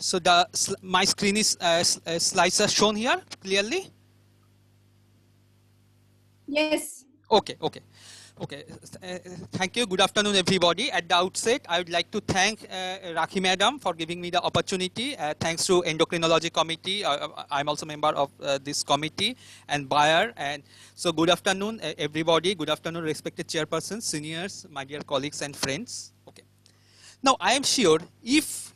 So the my screen is uh, uh slicer shown here clearly. Yes. Okay. Okay. Okay, uh, uh, thank you. Good afternoon, everybody. At the outset, I would like to thank uh, Rakhi Madam for giving me the opportunity. Uh, thanks to Endocrinology Committee. Uh, I'm also member of this committee and buyer. And so good afternoon, everybody. Good afternoon, respected chairperson, seniors, my dear colleagues and friends. Okay. Now, I am sure if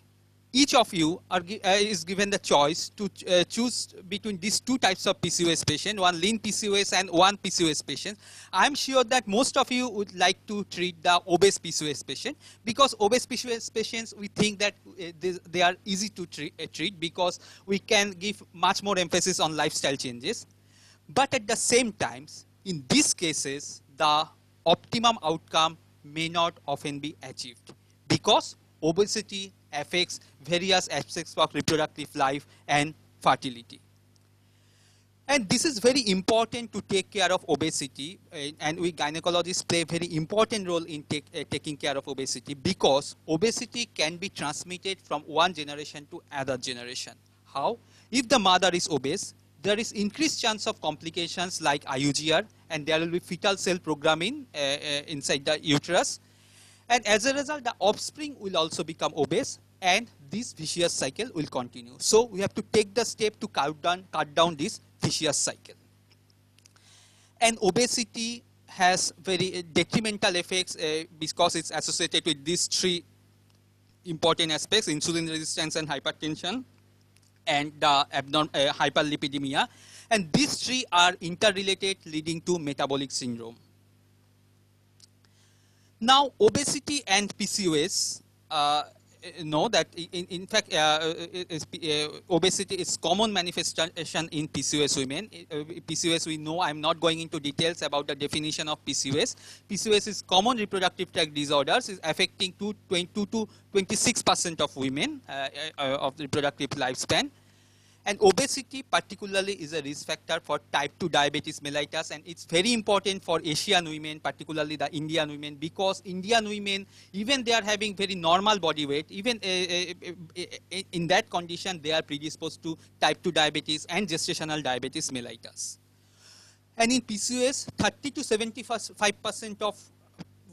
each of you are, uh, is given the choice to uh, choose between these two types of PCOS patient, one lean PCOS and one PCOS patient. I'm sure that most of you would like to treat the obese PCOS patient because obese PCOS patients, we think that uh, they, they, are easy to uh, treat because we can give much more emphasis on lifestyle changes. But at the same times, in these cases, the optimum outcome may not often be achieved because obesity affects various aspects of reproductive life and fertility. And this is very important to take care of obesity eh, and we gynecologists play a very important role in take, uh, taking care of obesity because obesity can be transmitted from one generation to other generation. How? If the mother is obese, there is increased chance of complications like IUGR and there will be fetal cell programming uh, uh, inside the uterus and as a result, the offspring will also become obese and this vicious cycle will continue. So we have to take the step to cut down, cut down this vicious cycle. And obesity has very uh, detrimental effects uh, because it's associated with these three important aspects, insulin resistance and hypertension and the uh, hyperlipidemia. And these three are interrelated leading to metabolic syndrome. Now, obesity and PCOS, uh, know that in, in fact, uh, uh, uh, is, uh, obesity is common manifestation in PCOS women. Uh, PCOS, we know, I'm not going into details about the definition of PCOS. PCOS is common reproductive tract disorders, is affecting 22 to 26% of women of reproductive lifespan. And obesity particularly is a risk factor for type 2 diabetes mellitus and it's very important for Asian women, particularly the Indian women, because Indian women, even they are having very normal body weight, even uh, uh, in that condition, they are predisposed to type 2 diabetes and gestational diabetes mellitus. And in PCOS, 30 to 75% of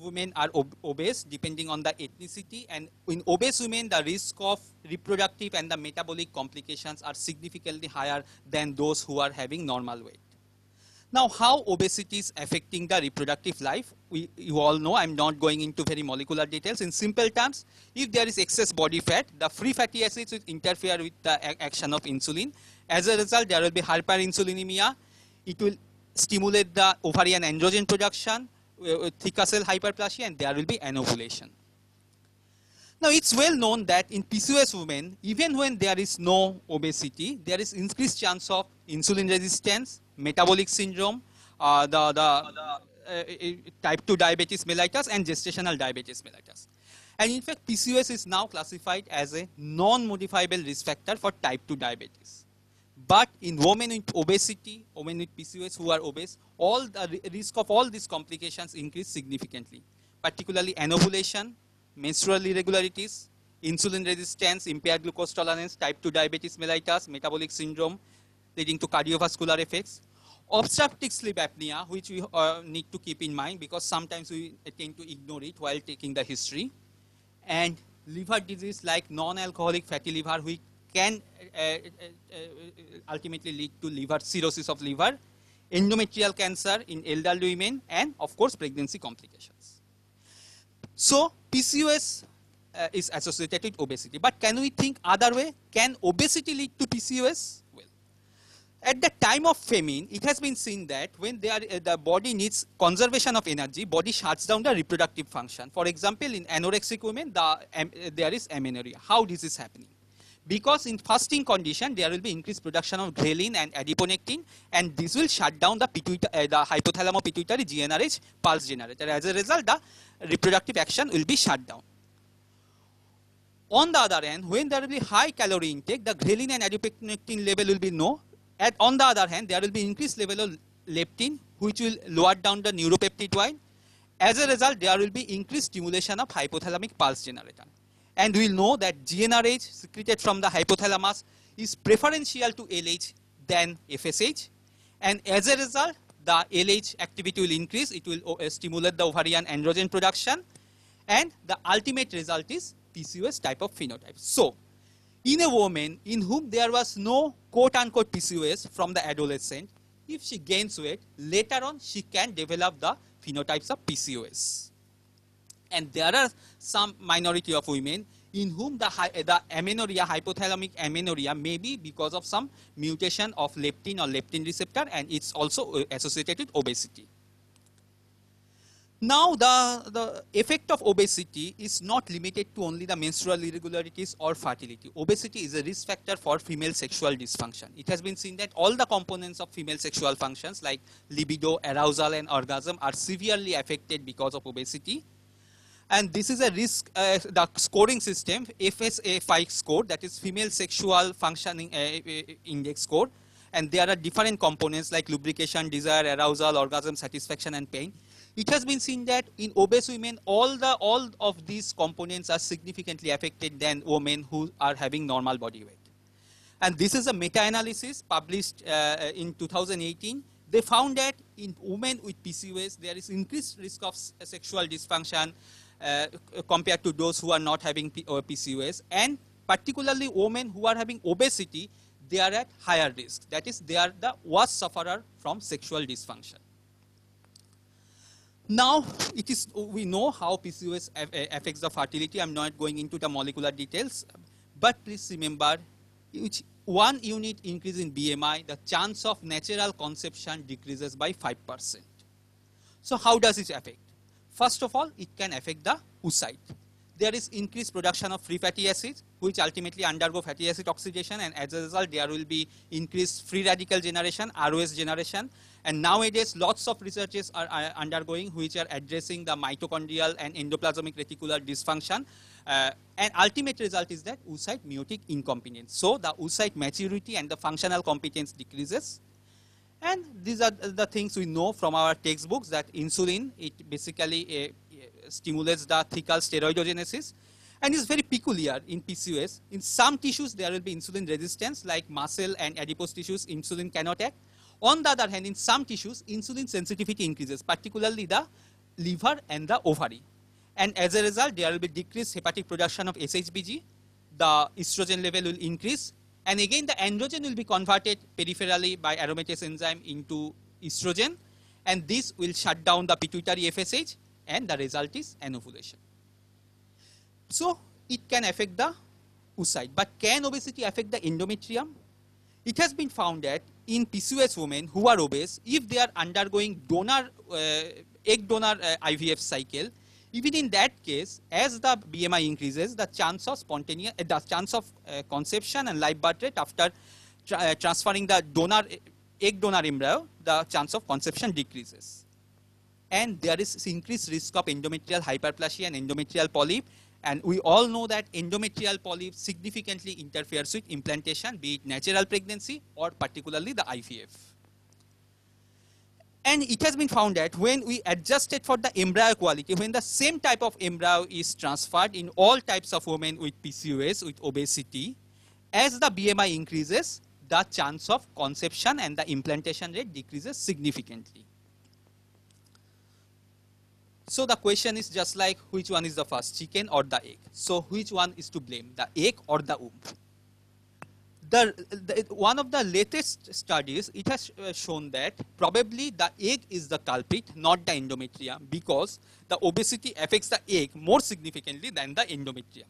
women are ob obese depending on the ethnicity and in obese women the risk of reproductive and the metabolic complications are significantly higher than those who are having normal weight. Now, how obesity is affecting the reproductive life, we, you all know I'm not going into very molecular details. In simple terms, if there is excess body fat, the free fatty acids will interfere with the action of insulin. As a result, there will be hyperinsulinemia. It will stimulate the ovarian androgen production. Uh, uh, thicker cell hyperplasia and there will be anovulation. Now it's well known that in PCOS women, even when there is no obesity, there is increased chance of insulin resistance, metabolic syndrome, uh, the, the uh, uh type 2 diabetes mellitus and gestational diabetes mellitus. And in fact, PCOS is now classified as a non-modifiable risk factor for type 2 diabetes. But in women with obesity, women with PCOS who are obese, all the risk of all these complications increase significantly, particularly anovulation, menstrual irregularities, insulin resistance, impaired glucose tolerance, type 2 diabetes mellitus, metabolic syndrome, leading to cardiovascular effects. Obstructive sleep apnea, which we uh, need to keep in mind because sometimes we tend to ignore it while taking the history. And liver disease like non-alcoholic fatty liver, which can uh, uh, uh, ultimately lead to liver cirrhosis of liver, endometrial cancer in elderly women, and of course pregnancy complications. So PCOS uh, is associated with obesity. But can we think other way? Can obesity lead to PCOS? Well, at the time of famine, it has been seen that when are, uh, the body needs conservation of energy, body shuts down the reproductive function. For example, in anorexic women, the, um, there is amenorrhea. How this is happening? because in fasting condition there will be increased production of ghrelin and adiponectin and this will shut down the, uh, the hypothalamo pituitary GnRH pulse generator. As a result, the reproductive action will be shut down. On the other hand, when there will be high calorie intake, the ghrelin and adiponectin level will be no And on the other hand, there will be increased level of leptin, which will lower down the neuropeptide. As a result, there will be increased stimulation of hypothalamic pulse generator. And we'll know that GnRH secreted from the hypothalamus is preferential to LH than FSH. And as a result, the LH activity will increase. It will uh, stimulate the ovarian androgen production. And the ultimate result is PCOS type of phenotype. So, in a woman in whom there was no quote-unquote PCOS from the adolescent, if she gains weight, later on she can develop the phenotypes of PCOS. And there are some minority of women in whom the, the amenorrhea, hypothalamic amenorrhea may be because of some mutation of leptin or leptin receptor and it's also uh, associated with obesity. Now the, the effect of obesity is not limited to only the menstrual irregularities or fertility. Obesity is a risk factor for female sexual dysfunction. It has been seen that all the components of female sexual functions like libido, arousal and orgasm are severely affected because of obesity and this is a risk, uh, the scoring system, FSA5 score, that is female sexual functioning uh, uh, index score. And there are different components like lubrication, desire, arousal, orgasm, satisfaction, and pain. It has been seen that in obese women, all, the, all of these components are significantly affected than women who are having normal body weight. And this is a meta-analysis published uh, uh in 2018. They found that in women with PCOS, there is increased risk of sexual dysfunction, uh, compared to those who are not having P uh, PCOS. And particularly women who are having obesity, they are at higher risk. That is, they are the worst sufferer from sexual dysfunction. Now, it is, we know how PCOS uh, affects the fertility. I'm not going into the molecular details, but please remember, each one unit increase in BMI, the chance of natural conception decreases by 5%. So how does it affect? First of all, it can affect the oocyte. There is increased production of free fatty acids, which ultimately undergo fatty acid oxidation, and as a result, there will be increased free radical generation, ROS generation. And nowadays, lots of researches are, undergoing which are addressing the mitochondrial and endoplasmic reticular dysfunction. Uh, and ultimate result is that oocyte meiotic incompetence. So the oocyte maturity and the functional competence decreases. And these are the things we know from our textbooks that insulin, it basically uh, uh stimulates the thecal steroidogenesis and is very peculiar in PCOS. In some tissues, there will be insulin resistance like muscle and adipose tissues, insulin cannot act. On the other hand, in some tissues, insulin sensitivity increases, particularly the liver and the ovary. And as a result, there will be decreased hepatic production of SHBG, the estrogen level will increase, and again, the androgen will be converted peripherally by aromatase enzyme into estrogen. And this will shut down the pituitary FSH and the result is anovulation. So it can affect the oocyte. But can obesity affect the endometrium? It has been found that in PCOS women who are obese, if they are undergoing donor, uh, egg donor uh, IVF cycle, even in that case, as the BMI increases, the chance of spontaneous, uh, the chance of uh, conception and live birth rate after tra uh, transferring the donor egg donor embryo, the chance of conception decreases. And there is increased risk of endometrial hyperplasia and endometrial polyp. And we all know that endometrial polyp significantly interferes with implantation, be it natural pregnancy or particularly the IVF. And it has been found that when we adjusted for the embryo quality, when the same type of embryo is transferred in all types of women with PCOS, with obesity, as the BMI increases, the chance of conception and the implantation rate decreases significantly. So the question is just like which one is the first, chicken or the egg? So which one is to blame, the egg or the womb? the, the, one of the latest studies it has uh, shown that probably the egg is the culprit not the endometrium because the obesity affects the egg more significantly than the endometrium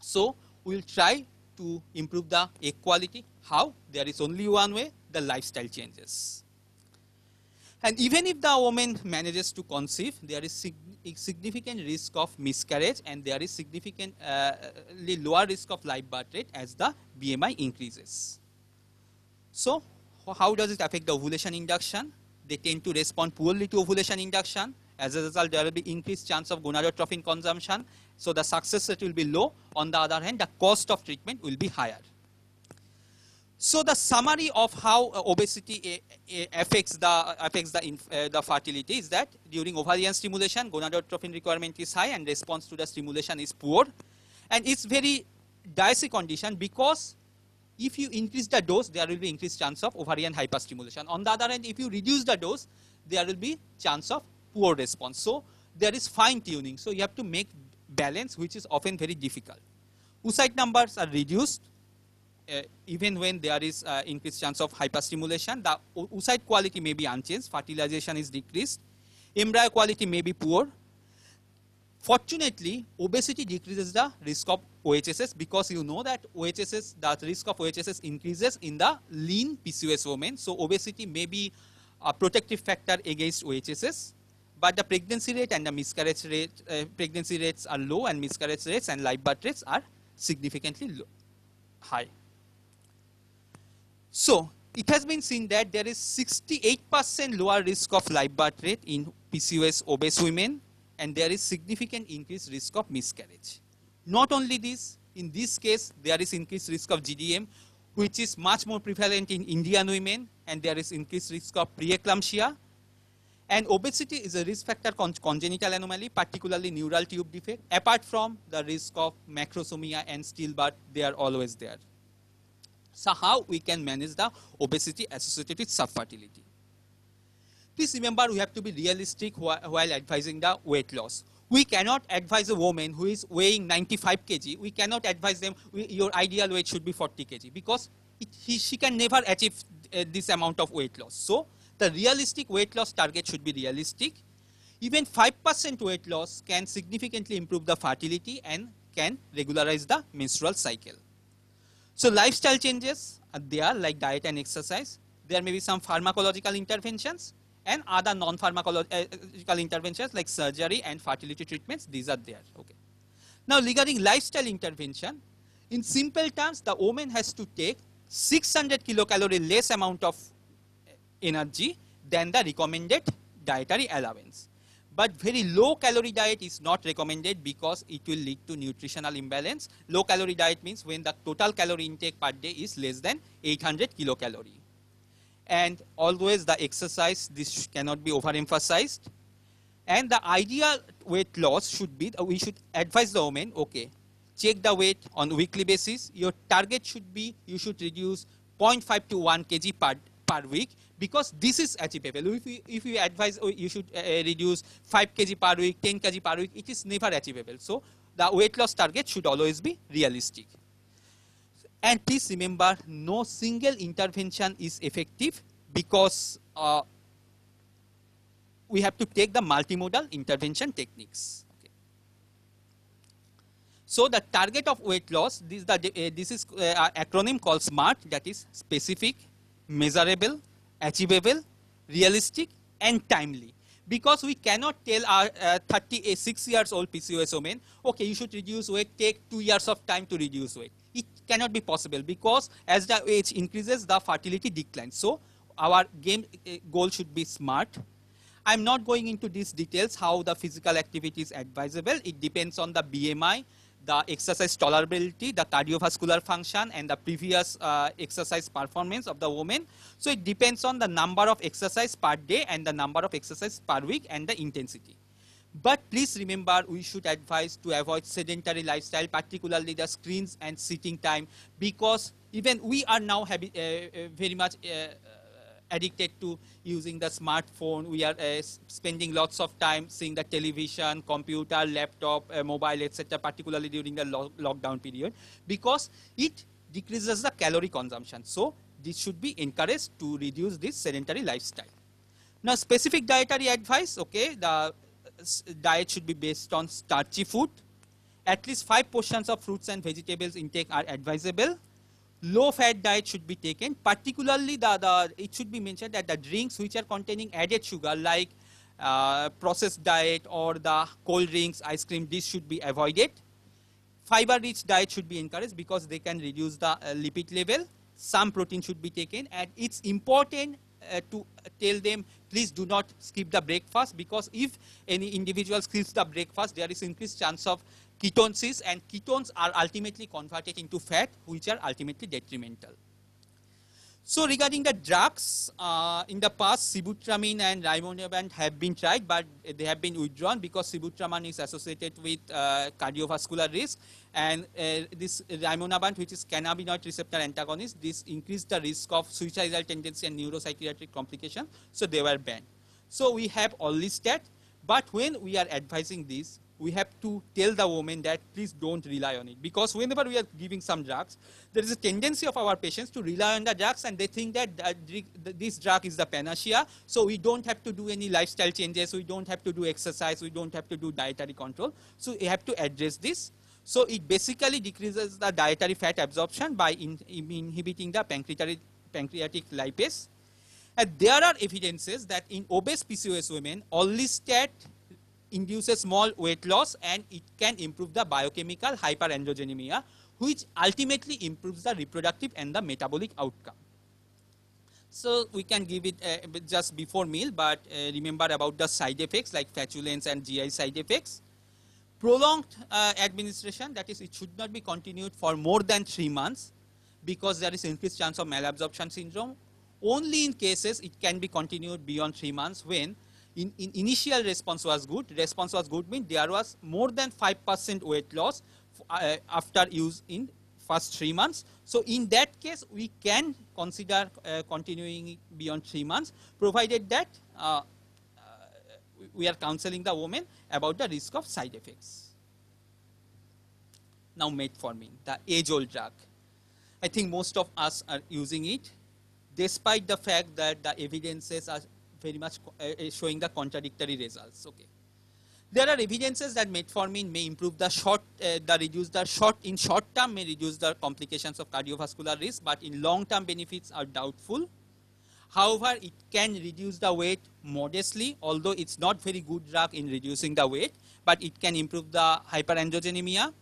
so we'll try to improve the egg quality how there is only one way the lifestyle changes and even if the woman manages to conceive, there is sig significant risk of miscarriage and there is significantly uh, uh, lower risk of live birth rate as the BMI increases. So how does it affect the ovulation induction? They tend to respond poorly to ovulation induction. As a result, there will be increased chance of gonadotropin consumption. So the success rate will be low. On the other hand, the cost of treatment will be higher. So the summary of how uh, obesity uh, uh, affects the, affects the, uh, the fertility is that during ovarian stimulation, gonadotropin requirement is high and response to the stimulation is poor. And it's very dicey condition because if you increase the dose, there will be increased chance of ovarian hyperstimulation. On the other hand, if you reduce the dose, there will be chance of poor response. So there is fine tuning. So you have to make balance, which is often very difficult. Oocyte numbers are reduced uh, even when there is uh, increased chance of hyperstimulation, the oocyte quality may be unchanged, fertilization is decreased, embryo quality may be poor. Fortunately, obesity decreases the risk of OHSS because you know that OHSS, that risk of OHSS increases in the lean PCOS women. So obesity may be a protective factor against OHSS. But the pregnancy rate and the miscarriage rate, uh, pregnancy rates are low and miscarriage rates and live birth rates are significantly low, high. So it has been seen that there is 68% lower risk of live birth rate in PCOS obese women and there is significant increased risk of miscarriage. Not only this, in this case, there is increased risk of GDM, which is much more prevalent in Indian women, and there is increased risk of preeclampsia. And obesity is a risk factor con congenital anomaly, particularly neural tube defect. Apart from the risk of macrosomia and stillbirth, they are always there. So how we can manage the obesity associated subfertility. Please remember we have to be realistic while advising the weight loss. We cannot advise a woman who is weighing 95 kg, we cannot advise them your ideal weight should be 40 kg because it, he, she can never achieve uh, this amount of weight loss. So the realistic weight loss target should be realistic. Even 5% weight loss can significantly improve the fertility and can regularize the menstrual cycle. So lifestyle changes, they are like diet and exercise. There may be some pharmacological interventions and other non-pharmacological interventions like surgery and fertility treatments. These are there. Okay. Now regarding lifestyle intervention, in simple terms, the woman has to take 600 kilocalorie less amount of energy than the recommended dietary allowance. But very low calorie diet is not recommended because it will lead to nutritional imbalance. Low calorie diet means when the total calorie intake per day is less than 800 kilocalorie. And always the exercise, this cannot be overemphasized. And the ideal weight loss should be, we should advise the women, okay, check the weight on weekly basis. Your target should be, you should reduce 0.5 to 1 kg per per week because this is achievable. If you, if you advise oh, you should uh, uh, reduce 5 kg per week, 10 kg per week, it is never achievable. So the weight loss target should always be realistic. And please remember, no single intervention is effective because uh, we have to take the multimodal intervention techniques. So the target of weight loss, this, the, uh, this is uh, acronym called SMART, that is specific, measurable, achievable, realistic, and timely. Because we cannot tell our uh, 36 eh, years old PCOS women, okay, you should reduce weight, take two years of time to reduce weight. It cannot be possible because as the age increases, the fertility declines. So our game eh, goal should be smart. I'm not going into these details, how the physical activity is advisable. It depends on the BMI, the exercise tolerability, the cardiovascular function, and the previous uh, exercise performance of the woman. So it depends on the number of exercise per day and the number of exercise per week and the intensity. But please remember, we should advise to avoid sedentary lifestyle, particularly the screens and sitting time, because even we are now uh, uh, very much uh, addicted to using the smartphone. We are uh, spending lots of time seeing the television, computer, laptop, uh, mobile, etc., particularly during the lo lockdown period, because it decreases the calorie consumption. So this should be encouraged to reduce this sedentary lifestyle. Now specific dietary advice, okay, the uh, diet should be based on starchy food. At least five portions of fruits and vegetables intake are advisable low fat diet should be taken particularly the, the it should be mentioned that the drinks which are containing added sugar like uh, processed diet or the cold drinks ice cream this should be avoided fiber rich diet should be encouraged because they can reduce the uh, lipid level some protein should be taken and it's important uh, to tell them please do not skip the breakfast because if any individual skips the breakfast there is increased chance of ketones and ketones are ultimately converted into fat which are ultimately detrimental. So regarding the drugs, uh, in the past sibutramine and rimonabant have been tried but they have been withdrawn because sibutramine is associated with uh, cardiovascular risk and uh, this rimonabant which is cannabinoid receptor antagonist, this increased the risk of suicidal tendency and neuropsychiatric complication, so they were banned. So we have all listed, but when we are advising this, we have to tell the woman that please don't rely on it. Because whenever we are giving some drugs, there is a tendency of our patients to rely on the drugs and they think that this drug is the panacea. So we don't have to do any lifestyle changes. We don't have to do exercise. We don't have to do dietary control. So we have to address this. So it basically decreases the dietary fat absorption by in, inhibiting the pancreatic, pancreatic lipase. And there are evidences that in obese PCOS women, stat induces small weight loss and it can improve the biochemical hyperandrogenemia, which ultimately improves the reproductive and the metabolic outcome. So we can give it uh, just before meal, but uh, remember about the side effects like flatulence and GI side effects. Prolonged uh, administration, that is, it should not be continued for more than three months because there is increased chance of malabsorption syndrome. Only in cases it can be continued beyond three months when in, in initial response was good. Response was good means there was more than 5% weight loss uh, after use in first three months. So in that case, we can consider uh, continuing beyond three months, provided that uh, uh, we are counseling the woman about the risk of side effects. Now metformin, the age-old drug. I think most of us are using it, despite the fact that the evidences are very much showing the contradictory results. Okay. There are evidences that metformin may improve the short, uh, the reduce the short, in short term may reduce the complications of cardiovascular risk, but in long term benefits are doubtful. However, it can reduce the weight modestly, although it's not very good drug in reducing the weight, but it can improve the hyperandrogenemia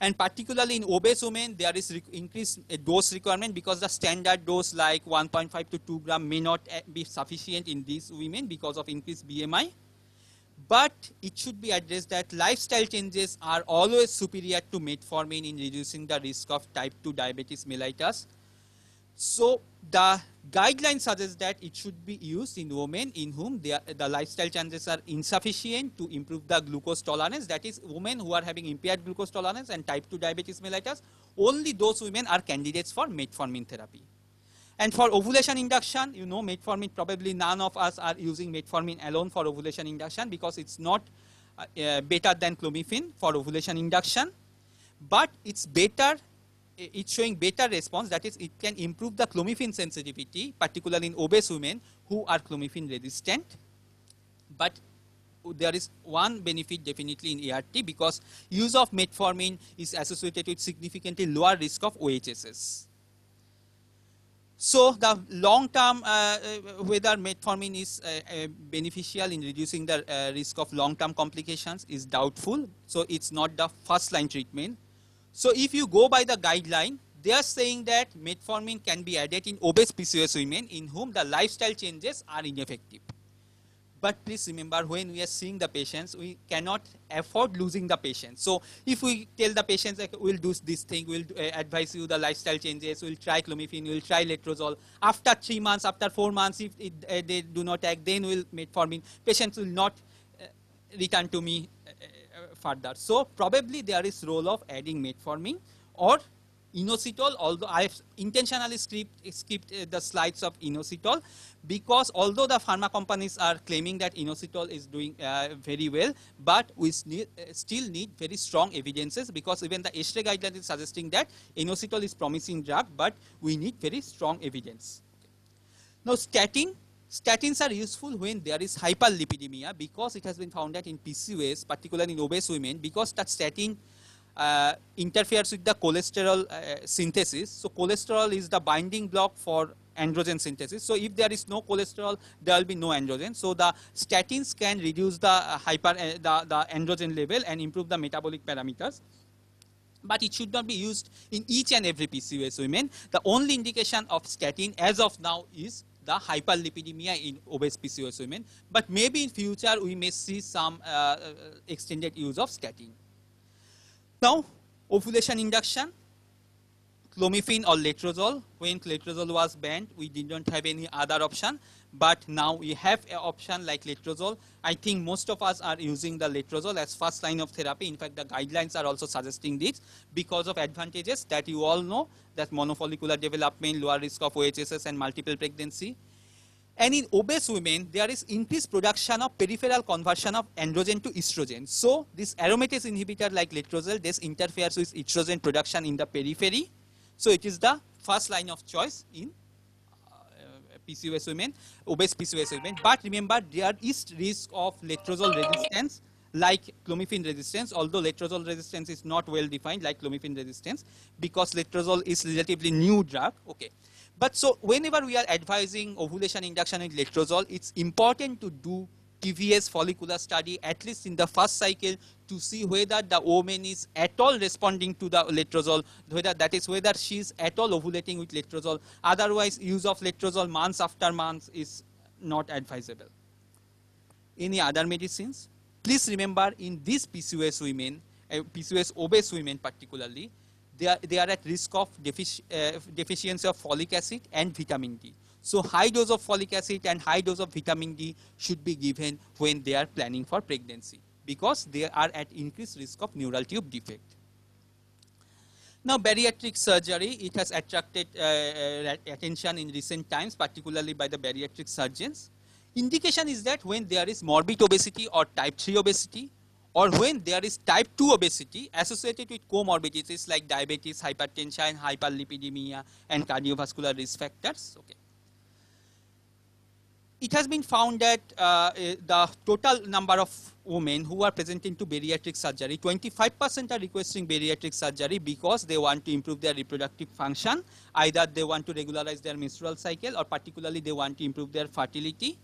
And particularly in obese women, there is increased uh, dose requirement because the standard dose like 1.5 to 2 gram may not uh, be sufficient in these women because of increased BMI. But it should be addressed that lifestyle changes are always superior to metformin in reducing the risk of type 2 diabetes mellitus. So the Guidelines suggest that it should be used in women in whom the lifestyle changes are insufficient to improve the glucose tolerance. That is, women who are having impaired glucose tolerance and type 2 diabetes mellitus, only those women are candidates for metformin therapy. And for ovulation induction, you know metformin, probably none of us are using metformin alone for ovulation induction because it's not uh, uh better than clomiphene for ovulation induction. But it's better it's showing better response, that is, it can improve the clomiphene sensitivity, particularly in obese women who are clomiphene resistant. But there is one benefit definitely in ART because use of metformin is associated with significantly lower risk of OHSS. So the long term, uh, uh, whether metformin is uh, uh, beneficial in reducing the uh, risk of long term complications is doubtful. So it's not the first line treatment. So if you go by the guideline, they are saying that metformin can be added in obese PCOS women in whom the lifestyle changes are ineffective. But please remember when we are seeing the patients, we cannot afford losing the patient. So if we tell the patients like, we'll do this thing, we'll uh, advise you the lifestyle changes, we'll try clomiphene, we'll try letrozole. After three months, after four months, if it, uh, they do not act, then we'll metformin. Patients will not uh, return to me further. So probably there is role of adding metformin or inositol, although I have intentionally skipped, skipped uh, the slides of inositol because although the pharma companies are claiming that inositol is doing uh, very well, but we uh, still need very strong evidences because even the ESHRE guideline is suggesting that inositol is promising drug, but we need very strong evidence. Now statin Statins are useful when there is hyperlipidemia because it has been found that in PCOS, particularly in obese women, because that statin uh, interferes with the cholesterol uh, synthesis. So cholesterol is the binding block for androgen synthesis. So if there is no cholesterol, there will be no androgen. So the statins can reduce the uh, hyper uh, the, the androgen level and improve the metabolic parameters but it should not be used in each and every PCOS women. The only indication of statin as of now is the hyperlipidemia in obese PCOS women. But maybe in future we may see some uh, uh extended use of statin. Now, ovulation induction clomiphene or letrozole. When letrozole was banned, we didn't have any other option, but now we have an option like letrozole. I think most of us are using the letrozole as first line of therapy. In fact, the guidelines are also suggesting this because of advantages that you all know, that monofollicular development, lower risk of OHSS and multiple pregnancy. And in obese women, there is increased production of peripheral conversion of androgen to estrogen. So this aromatase inhibitor like letrozole, this interferes with estrogen production in the periphery. So it is the first line of choice in uh, PCOS women, obese PCOS women. But remember, there is risk of letrozole resistance like clomiphene resistance, although letrozole resistance is not well defined like clomiphene resistance because letrozole is relatively new drug. Okay. But so whenever we are advising ovulation induction with letrozole, it's important to do TVS follicular study, at least in the first cycle, to see whether the woman is at all responding to the letrozole, whether that is whether she is at all ovulating with letrozole. Otherwise, use of letrozole months after months is not advisable. Any other medicines? Please remember, in these PCOS women, uh, eh, PCOS obese women particularly, they are, they are at risk of defici uh, deficiency of folic acid and vitamin D. So high dose of folic acid and high dose of vitamin D should be given when they are planning for pregnancy because they are at increased risk of neural tube defect. Now, bariatric surgery, it has attracted uh, uh attention in recent times, particularly by the bariatric surgeons. Indication is that when there is morbid obesity or type 3 obesity, or when there is type 2 obesity associated with comorbidities like diabetes, hypertension, hyperlipidemia, and cardiovascular risk factors. Okay it has been found that uh, eh, the total number of women who are presenting to bariatric surgery, 25% are requesting bariatric surgery because they want to improve their reproductive function. Either they want to regularize their menstrual cycle or particularly they want to improve their fertility.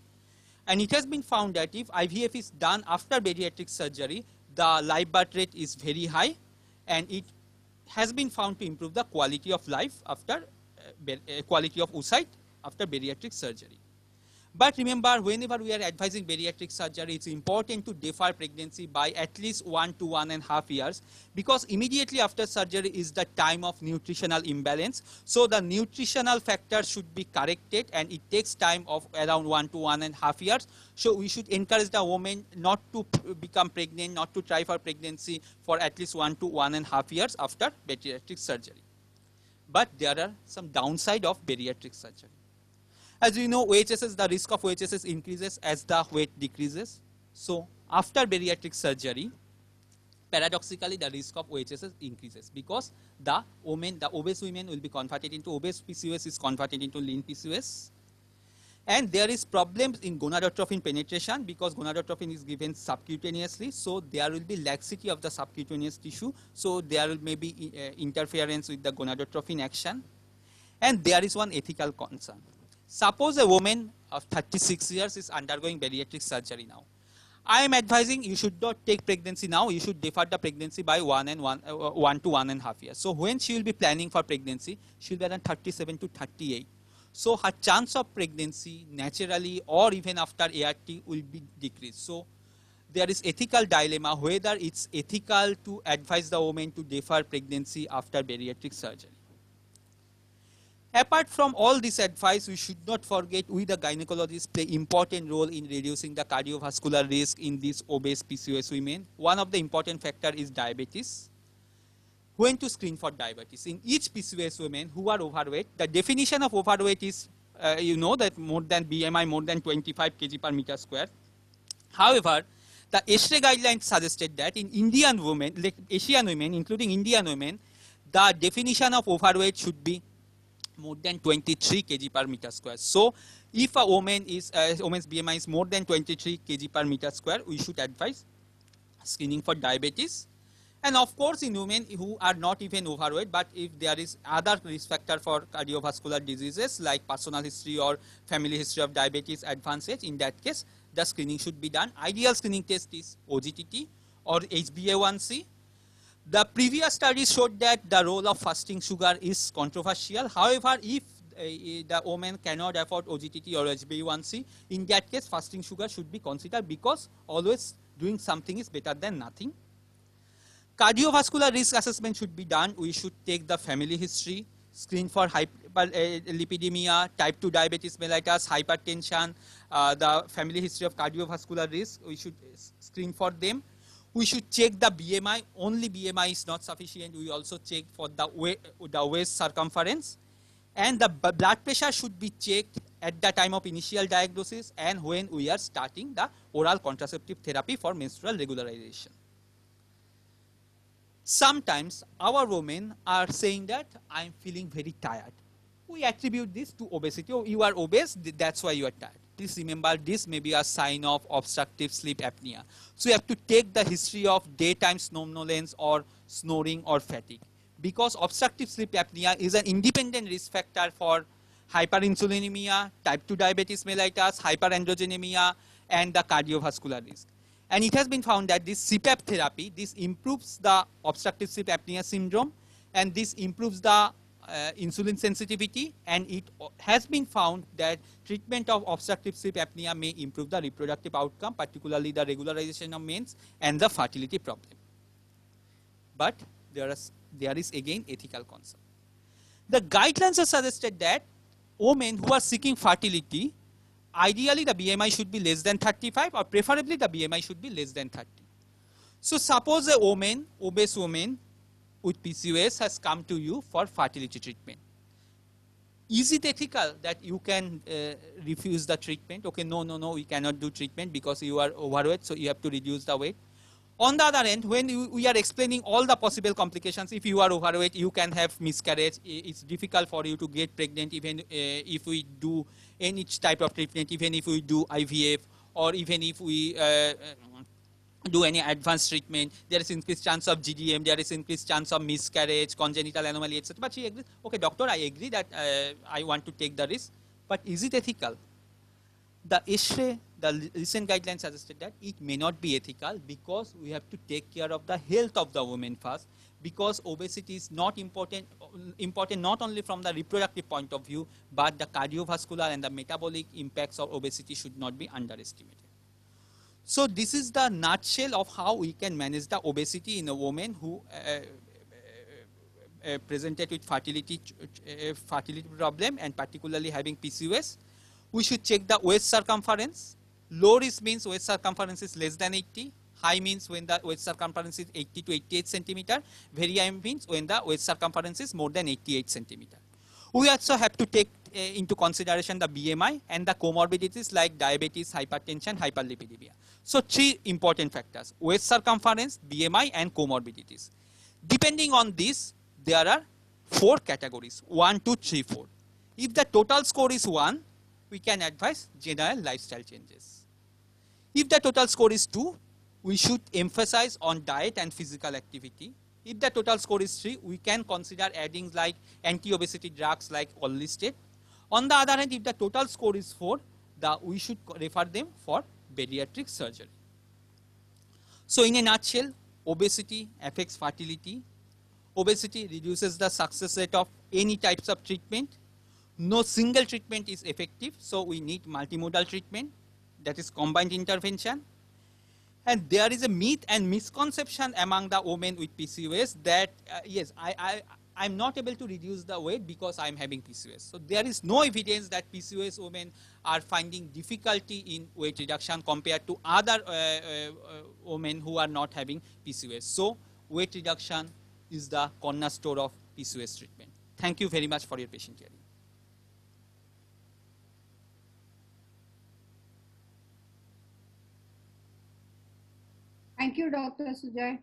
And it has been found that if IVF is done after bariatric surgery, the live birth rate is very high and it has been found to improve the quality of life after uh, quality of oocyte after bariatric surgery. But remember, whenever we are advising bariatric surgery, it's important to defer pregnancy by at least one to one and a half years because immediately after surgery is the time of nutritional imbalance. So the nutritional factor should be corrected and it takes time of around one to one and a half years. So we should encourage the woman not to become pregnant, not to try for pregnancy for at least one to one and a half years after bariatric surgery. But there are some downside of bariatric surgery. As you know, OHSS, the risk of OHSS increases as the weight decreases. So after bariatric surgery, paradoxically the risk of OHSS increases because the women, the obese women will be converted into obese PCOS is converted into lean PCOS. And there is problems in gonadotrophin penetration because gonadotrophin is given subcutaneously. So there will be laxity of the subcutaneous tissue. So there will be uh, eh, eh, interference with the gonadotrophin action. And there is one ethical concern. Suppose a woman of 36 years is undergoing bariatric surgery now. I am advising you should not take pregnancy now. You should defer the pregnancy by one and one, uh, one to one and a half years. So when she will be planning for pregnancy, she will be around 37 to 38. So her chance of pregnancy naturally or even after ART will be decreased. So there is ethical dilemma whether it's ethical to advise the woman to defer pregnancy after bariatric surgery. Apart from all this advice, we should not forget we the gynecologists play important role in reducing the cardiovascular risk in these obese PCOS women. One of the important factor is diabetes. When to screen for diabetes? In each PCOS women who are overweight, the definition of overweight is, uh, you know, that more than BMI more than 25 kg per meter square. However, the ESHRE guidelines suggested that in Indian women, Asian women, including Indian women, the definition of overweight should be more than 23 kg per meter square. So if a woman is, uh, woman's BMI is more than 23 kg per meter square, we should advise screening for diabetes. And of course, in women who are not even overweight, but if there is other risk factor for cardiovascular diseases like personal history or family history of diabetes, advanced age, in that case, the screening should be done. Ideal screening test is OGTT or HbA1c The previous studies showed that the role of fasting sugar is controversial. However, if the woman cannot afford OGTT or HbA1c, in that case, fasting sugar should be considered because always doing something is better than nothing. Cardiovascular risk assessment should be done. We should take the family history, screen for hyperlipidemia, type 2 diabetes mellitus, hypertension, uh, the family history of cardiovascular risk. We should screen for them we should check the BMI. Only BMI is not sufficient. We also check for the, the waist circumference. And the blood pressure should be checked at the time of initial diagnosis and when we are starting the oral contraceptive therapy for menstrual regularization. Sometimes our women are saying that I'm feeling very tired. We attribute this to obesity. Oh, you are obese, that's why you are tired please remember this may be a sign of obstructive sleep apnea. So you have to take the history of daytime somnolence or snoring or fatigue. Because obstructive sleep apnea is an independent risk factor for hyperinsulinemia, type 2 diabetes mellitus, hyperandrogenemia, and the cardiovascular risk. And it has been found that this CPAP therapy, this improves the obstructive sleep apnea syndrome, and this improves the uh, insulin sensitivity and it has been found that treatment of obstructive sleep apnea may improve the reproductive outcome, particularly the regularization of means and the fertility problem. But there is, there is again ethical concern. The guidelines are suggested that women who are seeking fertility, ideally the BMI should be less than 35 or preferably the BMI should be less than 30. So suppose a woman, obese woman with PCOS has come to you for fertility treatment. Is it ethical that you can uh, refuse the treatment? Okay, no, no, no, we cannot do treatment because you are overweight, so you have to reduce the weight. On the other end, when you, we are explaining all the possible complications, if you are overweight, you can have miscarriage. It's difficult for you to get pregnant even uh, if we do any type of treatment, even if we do IVF or even if we uh, do any advanced treatment, there is increased chance of GDM, there is increased chance of miscarriage, congenital anomaly, etc. But she agrees, okay, doctor, I agree that uh, I want to take the risk, but is it ethical? The ISHRE, the recent guidelines suggested that it may not be ethical because we have to take care of the health of the woman first because obesity is not important, important not only from the reproductive point of view, but the cardiovascular and the metabolic impacts of obesity should not be underestimated. So this is the nutshell of how we can manage the obesity in a woman who uh, uh, uh, uh presented with fertility, uh, fertility problem and particularly having PCOS. We should check the waist circumference. Low risk means waist circumference is less than 80. High means when the waist circumference is 80 to 88 centimeter. Very high means when the waist circumference is more than 88 centimeter. We also have to take uh, into consideration the BMI and the comorbidities like diabetes, hypertension, hyperlipidemia. So three important factors, waist circumference, BMI and comorbidities. Depending on this, there are four categories, one, two, three, four. If the total score is one, we can advise general lifestyle changes. If the total score is two, we should emphasize on diet and physical activity. If the total score is 3, we can consider adding like anti-obesity drugs like all listed on the other hand, if the total score is 4, the, we should refer them for bariatric surgery. So in a nutshell, obesity affects fertility. Obesity reduces the success rate of any types of treatment. No single treatment is effective, so we need multimodal treatment, that is combined intervention. And there is a myth and misconception among the women with PCOS that, uh, yes, I, I, I'm not able to reduce the weight because I'm having PCOS. So there is no evidence that PCOS women are finding difficulty in weight reduction compared to other uh, uh, women who are not having PCOS. So weight reduction is the cornerstone of PCOS treatment. Thank you very much for your patient hearing. Thank you, Dr. Sujay.